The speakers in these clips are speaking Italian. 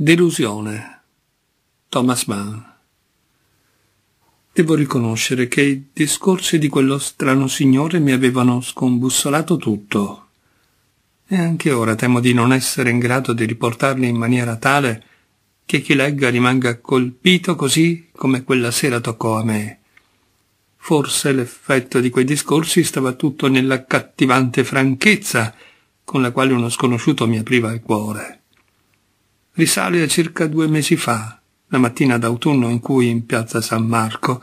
Delusione. Thomas Mann. Devo riconoscere che i discorsi di quello strano signore mi avevano scombussolato tutto. E anche ora temo di non essere in grado di riportarli in maniera tale che chi legga rimanga colpito così come quella sera toccò a me. Forse l'effetto di quei discorsi stava tutto nella cattivante franchezza con la quale uno sconosciuto mi apriva il cuore risale a circa due mesi fa, la mattina d'autunno in cui in piazza San Marco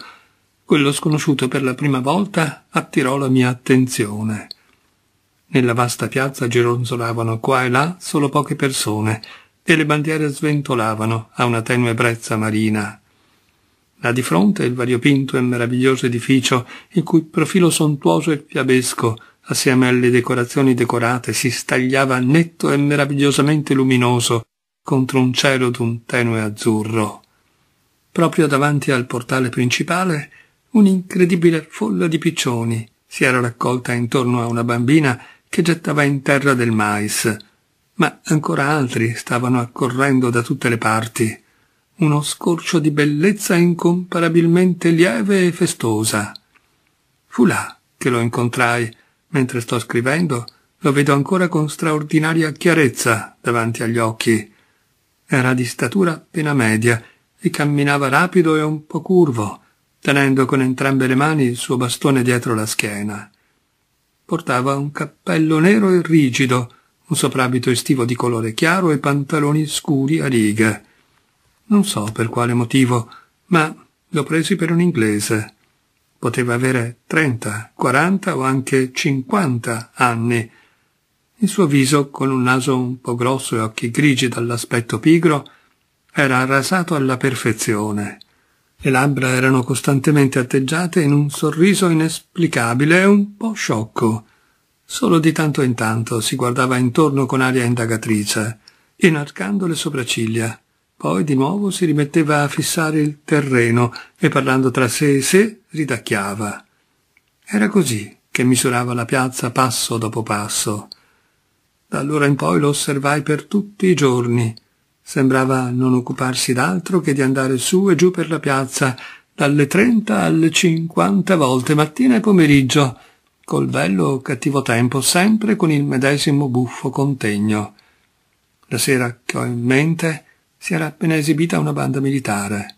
quello sconosciuto per la prima volta attirò la mia attenzione. Nella vasta piazza gironzolavano qua e là solo poche persone e le bandiere sventolavano a una tenue brezza marina. Là di fronte il variopinto e meraviglioso edificio il cui profilo sontuoso e fiabesco assieme alle decorazioni decorate si stagliava netto e meravigliosamente luminoso contro un cielo d'un tenue azzurro. Proprio davanti al portale principale un'incredibile folla di piccioni si era raccolta intorno a una bambina che gettava in terra del mais, ma ancora altri stavano accorrendo da tutte le parti. Uno scorcio di bellezza incomparabilmente lieve e festosa. Fu là che lo incontrai, mentre sto scrivendo, lo vedo ancora con straordinaria chiarezza davanti agli occhi, era di statura appena media e camminava rapido e un po' curvo, tenendo con entrambe le mani il suo bastone dietro la schiena. Portava un cappello nero e rigido, un soprabito estivo di colore chiaro e pantaloni scuri a righe. Non so per quale motivo, ma lo presi per un inglese. Poteva avere trenta, quaranta o anche cinquanta anni, il suo viso, con un naso un po' grosso e occhi grigi dall'aspetto pigro, era rasato alla perfezione. Le labbra erano costantemente atteggiate in un sorriso inesplicabile e un po' sciocco. Solo di tanto in tanto si guardava intorno con aria indagatrice, inarcando le sopracciglia. Poi di nuovo si rimetteva a fissare il terreno e parlando tra sé e sé ridacchiava. Era così che misurava la piazza passo dopo passo. Da allora in poi lo osservai per tutti i giorni. Sembrava non occuparsi d'altro che di andare su e giù per la piazza, dalle trenta alle cinquanta volte, mattina e pomeriggio, col bello o cattivo tempo, sempre con il medesimo buffo contegno. La sera che ho in mente si era appena esibita una banda militare.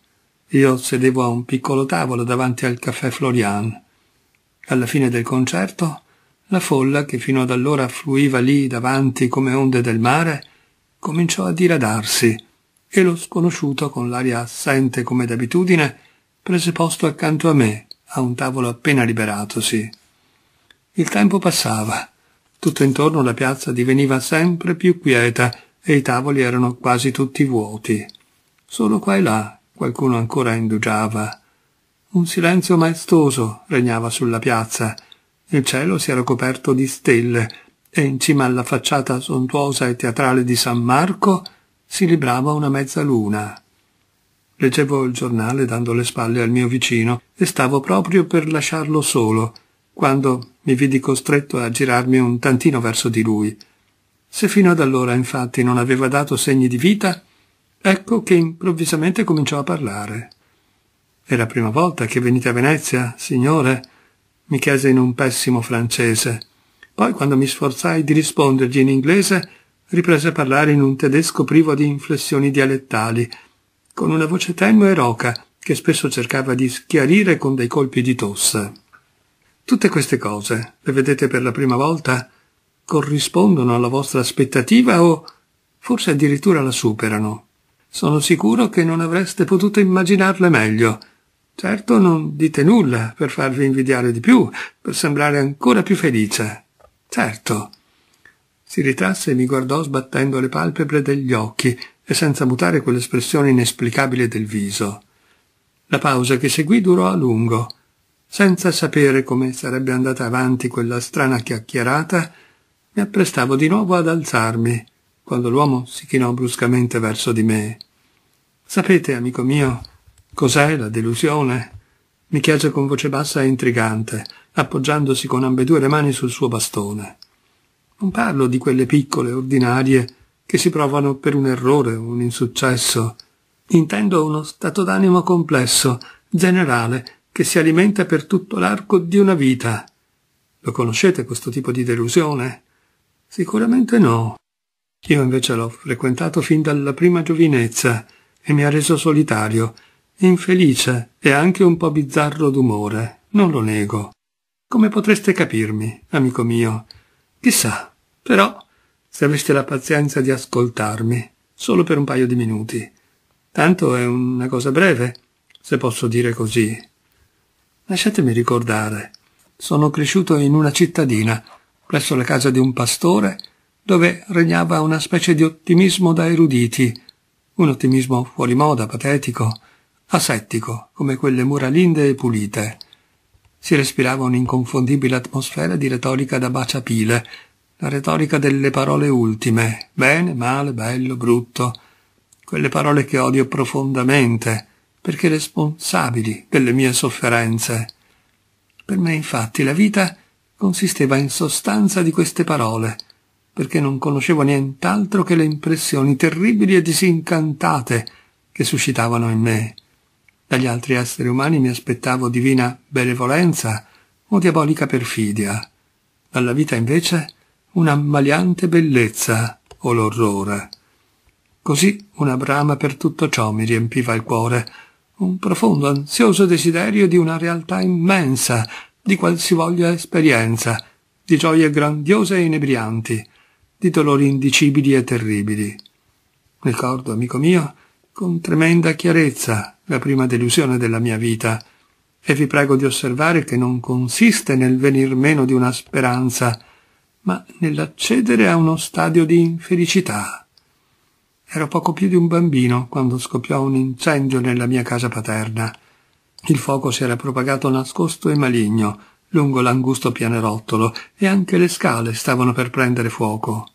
Io sedevo a un piccolo tavolo davanti al caffè Florian. Alla fine del concerto la folla, che fino ad allora fluiva lì davanti come onde del mare, cominciò a diradarsi, e lo sconosciuto, con l'aria assente come d'abitudine, prese posto accanto a me, a un tavolo appena liberatosi. Il tempo passava. Tutto intorno la piazza diveniva sempre più quieta e i tavoli erano quasi tutti vuoti. Solo qua e là qualcuno ancora indugiava. Un silenzio maestoso regnava sulla piazza, il cielo si era coperto di stelle e in cima alla facciata sontuosa e teatrale di San Marco si librava una mezzaluna. Leggevo il giornale dando le spalle al mio vicino e stavo proprio per lasciarlo solo, quando mi vidi costretto a girarmi un tantino verso di lui. Se fino ad allora infatti non aveva dato segni di vita, ecco che improvvisamente cominciò a parlare. È la prima volta che venite a Venezia, signore? mi chiese in un pessimo francese. Poi, quando mi sforzai di rispondergli in inglese, riprese a parlare in un tedesco privo di inflessioni dialettali, con una voce tenue e roca, che spesso cercava di schiarire con dei colpi di tosse. Tutte queste cose, le vedete per la prima volta, corrispondono alla vostra aspettativa o forse addirittura la superano. Sono sicuro che non avreste potuto immaginarle meglio, Certo non dite nulla per farvi invidiare di più, per sembrare ancora più felice. Certo. Si ritrasse e mi guardò sbattendo le palpebre degli occhi e senza mutare quell'espressione inesplicabile del viso. La pausa che seguì durò a lungo. Senza sapere come sarebbe andata avanti quella strana chiacchierata, mi apprestavo di nuovo ad alzarmi, quando l'uomo si chinò bruscamente verso di me. Sapete, amico mio, Cos'è la delusione? mi chiese con voce bassa e intrigante, appoggiandosi con ambedue le mani sul suo bastone. Non parlo di quelle piccole, ordinarie, che si provano per un errore, o un insuccesso. Intendo uno stato d'animo complesso, generale, che si alimenta per tutto l'arco di una vita. Lo conoscete questo tipo di delusione? Sicuramente no. Io invece l'ho frequentato fin dalla prima giovinezza e mi ha reso solitario, infelice e anche un po' bizzarro d'umore, non lo nego. Come potreste capirmi, amico mio? Chissà, però, se aveste la pazienza di ascoltarmi, solo per un paio di minuti. Tanto è una cosa breve, se posso dire così. Lasciatemi ricordare. Sono cresciuto in una cittadina, presso la casa di un pastore, dove regnava una specie di ottimismo da eruditi, un ottimismo fuori moda, patetico, asettico, come quelle mura linde e pulite. Si respirava un'inconfondibile atmosfera di retorica da baciapile, la retorica delle parole ultime, bene, male, bello, brutto, quelle parole che odio profondamente, perché responsabili delle mie sofferenze. Per me infatti la vita consisteva in sostanza di queste parole, perché non conoscevo nient'altro che le impressioni terribili e disincantate che suscitavano in me. Dagli altri esseri umani mi aspettavo divina benevolenza o diabolica perfidia. Dalla vita invece una ammaliante bellezza o l'orrore. Così una brama per tutto ciò mi riempiva il cuore, un profondo ansioso desiderio di una realtà immensa, di qualsivoglia esperienza, di gioie grandiose e inebrianti, di dolori indicibili e terribili. Ricordo, amico mio, con tremenda chiarezza la prima delusione della mia vita, e vi prego di osservare che non consiste nel venir meno di una speranza, ma nell'accedere a uno stadio di infelicità. Ero poco più di un bambino quando scoppiò un incendio nella mia casa paterna. Il fuoco si era propagato nascosto e maligno lungo l'angusto pianerottolo e anche le scale stavano per prendere fuoco.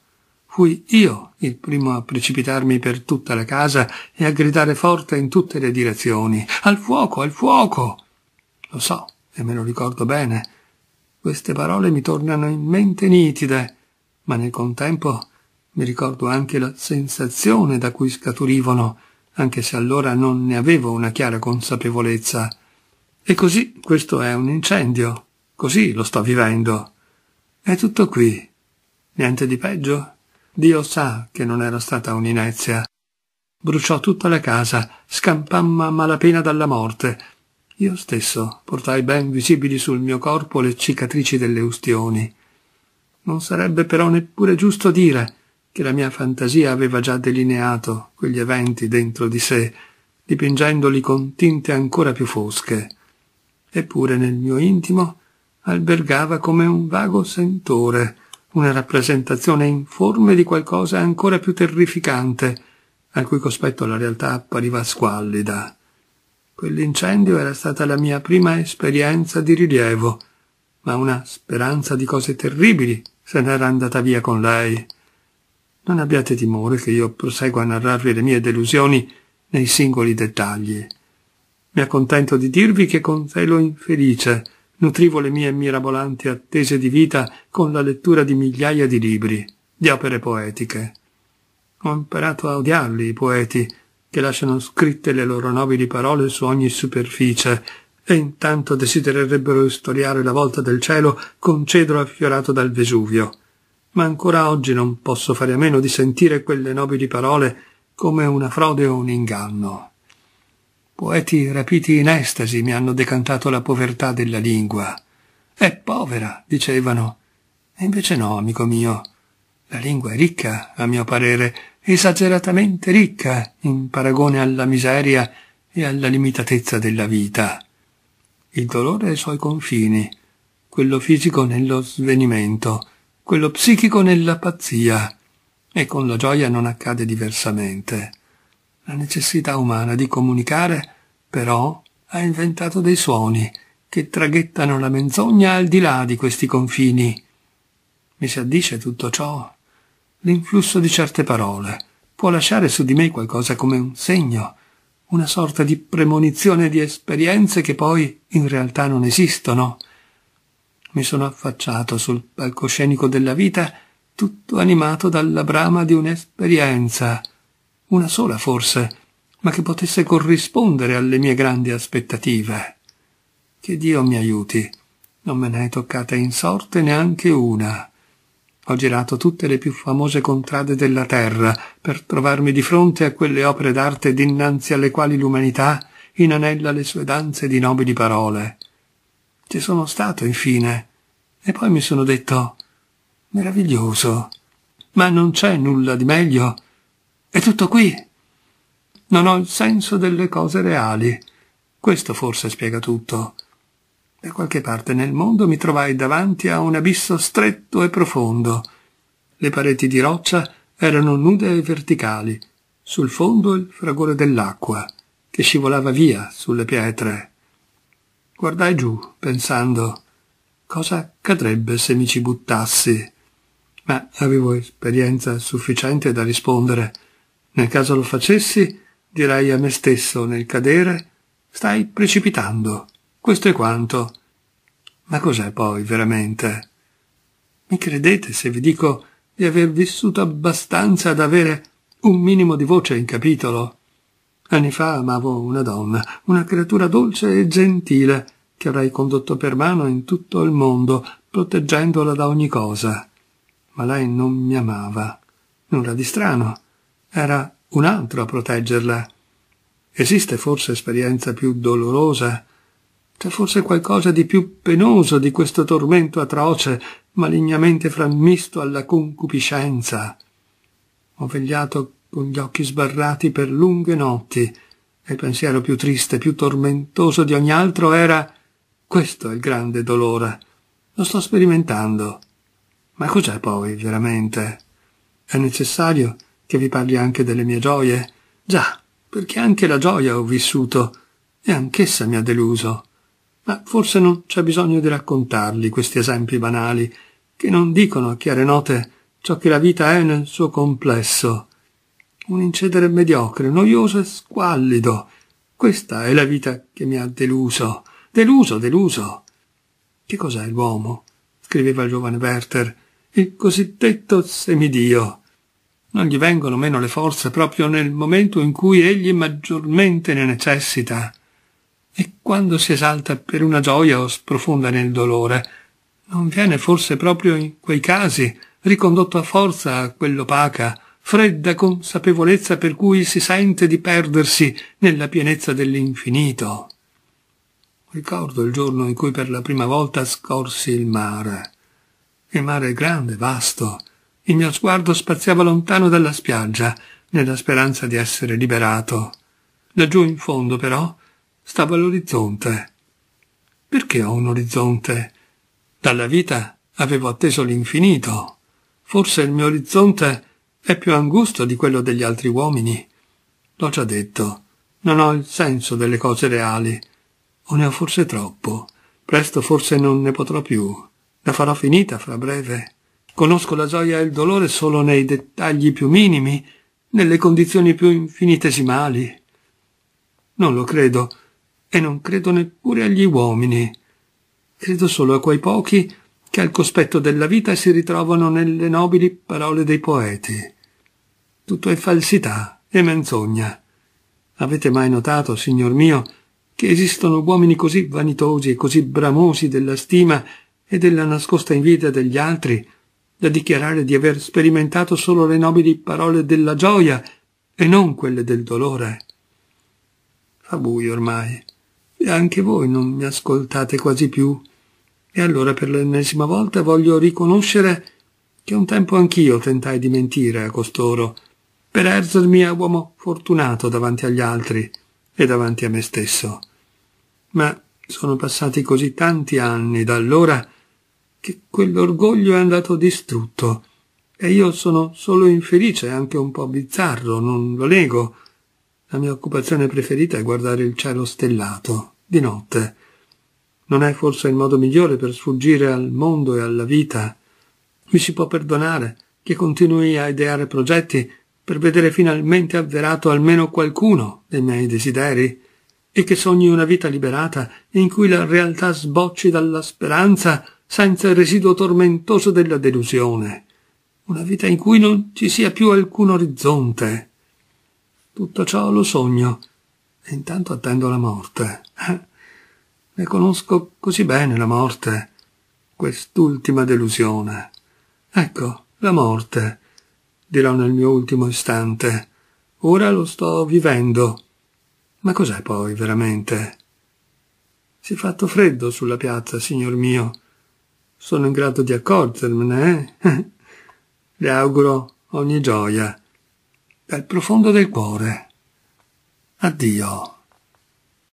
Fui io il primo a precipitarmi per tutta la casa e a gridare forte in tutte le direzioni. Al fuoco, al fuoco! Lo so, e me lo ricordo bene. Queste parole mi tornano in mente nitide, ma nel contempo mi ricordo anche la sensazione da cui scaturivano, anche se allora non ne avevo una chiara consapevolezza. E così questo è un incendio, così lo sto vivendo. È tutto qui. Niente di peggio? Dio sa che non era stata un'inezia. Bruciò tutta la casa, scampamma a malapena dalla morte. Io stesso portai ben visibili sul mio corpo le cicatrici delle ustioni. Non sarebbe però neppure giusto dire che la mia fantasia aveva già delineato quegli eventi dentro di sé, dipingendoli con tinte ancora più fosche. Eppure nel mio intimo albergava come un vago sentore una rappresentazione informe di qualcosa ancora più terrificante, al cui cospetto la realtà appariva squallida. Quell'incendio era stata la mia prima esperienza di rilievo, ma una speranza di cose terribili se n'era andata via con lei. Non abbiate timore che io prosegua a narrarvi le mie delusioni nei singoli dettagli. Mi accontento di dirvi che con zelo infelice nutrivo le mie mirabolanti attese di vita con la lettura di migliaia di libri, di opere poetiche. Ho imparato a odiarli i poeti, che lasciano scritte le loro nobili parole su ogni superficie, e intanto desidererebbero istoriare la volta del cielo con cedro affiorato dal Vesuvio. Ma ancora oggi non posso fare a meno di sentire quelle nobili parole come una frode o un inganno. Poeti rapiti in estasi mi hanno decantato la povertà della lingua. È eh, povera, dicevano. E invece no, amico mio. La lingua è ricca, a mio parere, esageratamente ricca in paragone alla miseria e alla limitatezza della vita. Il dolore ha i suoi confini, quello fisico nello svenimento, quello psichico nella pazzia, e con la gioia non accade diversamente. La necessità umana di comunicare, però, ha inventato dei suoni che traghettano la menzogna al di là di questi confini. Mi si addice tutto ciò? L'influsso di certe parole può lasciare su di me qualcosa come un segno, una sorta di premonizione di esperienze che poi in realtà non esistono. Mi sono affacciato sul palcoscenico della vita tutto animato dalla brama di un'esperienza, una sola forse, ma che potesse corrispondere alle mie grandi aspettative. Che Dio mi aiuti. Non me ne è toccata in sorte neanche una. Ho girato tutte le più famose contrade della terra per trovarmi di fronte a quelle opere d'arte dinanzi alle quali l'umanità inanella le sue danze di nobili parole. Ci sono stato, infine, e poi mi sono detto meraviglioso. Ma non c'è nulla di meglio è tutto qui. Non ho il senso delle cose reali. Questo forse spiega tutto. Da qualche parte nel mondo mi trovai davanti a un abisso stretto e profondo. Le pareti di roccia erano nude e verticali, sul fondo il fragore dell'acqua, che scivolava via sulle pietre. Guardai giù, pensando cosa accadrebbe se mi ci buttassi. Ma avevo esperienza sufficiente da rispondere nel caso lo facessi, direi a me stesso nel cadere, stai precipitando. Questo è quanto. Ma cos'è poi veramente? Mi credete se vi dico di aver vissuto abbastanza ad avere un minimo di voce in capitolo? Anni fa amavo una donna, una creatura dolce e gentile, che avrei condotto per mano in tutto il mondo, proteggendola da ogni cosa. Ma lei non mi amava. Nulla di strano. Era un altro a proteggerla. Esiste forse esperienza più dolorosa? C'è forse qualcosa di più penoso di questo tormento atroce, malignamente frammisto alla concupiscenza? Ho vegliato con gli occhi sbarrati per lunghe notti, e il pensiero più triste, più tormentoso di ogni altro era questo è il grande dolore. Lo sto sperimentando. Ma cos'è poi veramente? È necessario che vi parli anche delle mie gioie. Già, perché anche la gioia ho vissuto, e anch'essa mi ha deluso. Ma forse non c'è bisogno di raccontarli questi esempi banali, che non dicono a chiare note ciò che la vita è nel suo complesso. Un incedere mediocre, noioso e squallido. Questa è la vita che mi ha deluso. Deluso, deluso. Che cos'è l'uomo? scriveva il giovane Werther, il cosiddetto semidio non gli vengono meno le forze proprio nel momento in cui egli maggiormente ne necessita, e quando si esalta per una gioia o sprofonda nel dolore, non viene forse proprio in quei casi ricondotto a forza a quell'opaca, fredda consapevolezza per cui si sente di perdersi nella pienezza dell'infinito. Ricordo il giorno in cui per la prima volta scorsi il mare. Il mare è grande, vasto, il mio sguardo spaziava lontano dalla spiaggia, nella speranza di essere liberato. Laggiù in fondo, però, stava l'orizzonte. Perché ho un orizzonte? Dalla vita avevo atteso l'infinito. Forse il mio orizzonte è più angusto di quello degli altri uomini. L'ho già detto, non ho il senso delle cose reali. O ne ho forse troppo. Presto forse non ne potrò più. La farò finita fra breve. Conosco la gioia e il dolore solo nei dettagli più minimi, nelle condizioni più infinitesimali. Non lo credo, e non credo neppure agli uomini. Credo solo a quei pochi che al cospetto della vita si ritrovano nelle nobili parole dei poeti. Tutto è falsità e menzogna. Avete mai notato, signor mio, che esistono uomini così vanitosi e così bramosi della stima e della nascosta invidia degli altri, da dichiarare di aver sperimentato solo le nobili parole della gioia e non quelle del dolore. Fa buio ormai, e anche voi non mi ascoltate quasi più, e allora per l'ennesima volta voglio riconoscere che un tempo anch'io tentai di mentire a costoro, per ergermi a uomo fortunato davanti agli altri e davanti a me stesso. Ma sono passati così tanti anni da allora che quell'orgoglio è andato distrutto. E io sono solo infelice, anche un po' bizzarro, non lo nego. La mia occupazione preferita è guardare il cielo stellato, di notte. Non è forse il modo migliore per sfuggire al mondo e alla vita. Mi si può perdonare che continui a ideare progetti per vedere finalmente avverato almeno qualcuno dei miei desideri, e che sogni una vita liberata in cui la realtà sbocci dalla speranza senza il residuo tormentoso della delusione, una vita in cui non ci sia più alcun orizzonte. Tutto ciò lo sogno, e intanto attendo la morte. Eh, ne conosco così bene la morte, quest'ultima delusione. Ecco, la morte, dirò nel mio ultimo istante. Ora lo sto vivendo. Ma cos'è poi veramente? Si è fatto freddo sulla piazza, signor mio, sono in grado di accorgermene, eh? Le auguro ogni gioia dal profondo del cuore. Addio.